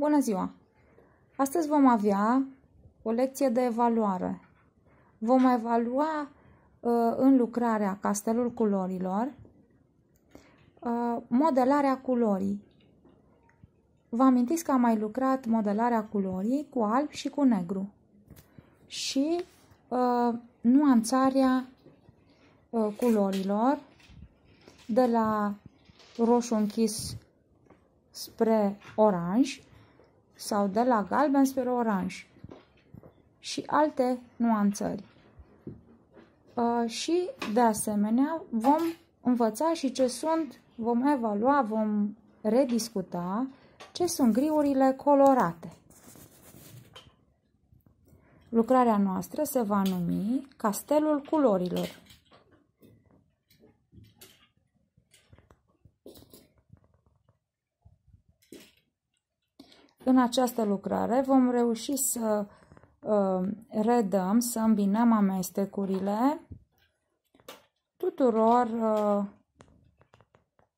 Bună ziua! Astăzi vom avea o lecție de evaluare. Vom evalua uh, în lucrarea Castelul Culorilor uh, modelarea culorii. Vă amintiți că am mai lucrat modelarea culorii cu alb și cu negru și uh, nuanțarea uh, culorilor de la roșu închis spre oranj sau de la galben spre oranj și alte nuanțări. Uh, și, de asemenea, vom învăța și ce sunt, vom evalua, vom rediscuta ce sunt griurile colorate. Lucrarea noastră se va numi Castelul culorilor. În această lucrare vom reuși să uh, redăm, să îmbinăm amestecurile tuturor uh,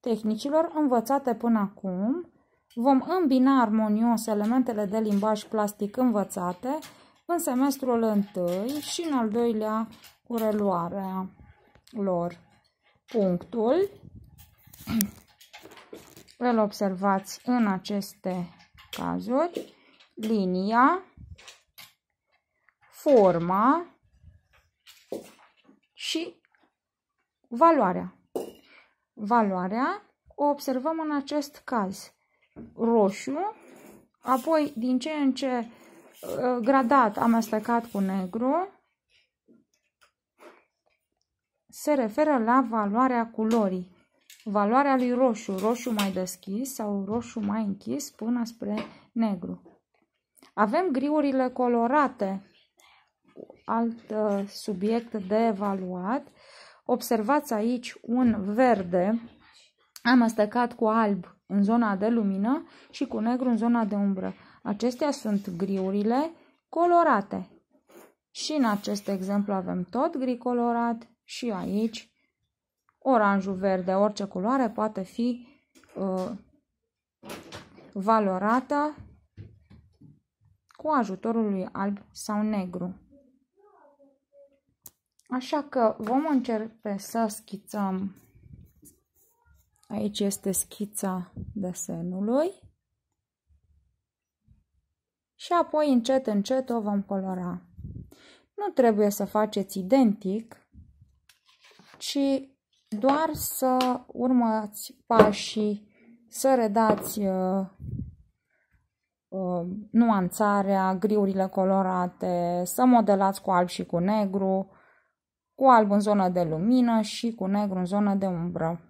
tehnicilor învățate până acum. Vom îmbina armonios elementele de limbaj plastic învățate în semestrul întâi și în al doilea cu reluarea lor. Punctul îl observați în aceste cazuri, linia, forma și valoarea. Valoarea o observăm în acest caz. Roșu, apoi din ce în ce uh, gradat amestecat cu negru, se referă la valoarea culorii valoarea lui roșu, roșu mai deschis sau roșu mai închis până spre negru. Avem griurile colorate, alt uh, subiect de evaluat. Observați aici un verde amestecat cu alb în zona de lumină și cu negru în zona de umbră. Acestea sunt griurile colorate. Și în acest exemplu avem tot gri colorat și aici oranjul, verde, orice culoare poate fi uh, valorată cu ajutorul lui alb sau negru. Așa că vom începe să schițăm. Aici este schița desenului. Și apoi încet, încet o vom colora. Nu trebuie să faceți identic, ci doar să urmați pașii, să redați uh, uh, nuanțarea, griurile colorate, să modelați cu alb și cu negru, cu alb în zonă de lumină și cu negru în zonă de umbră.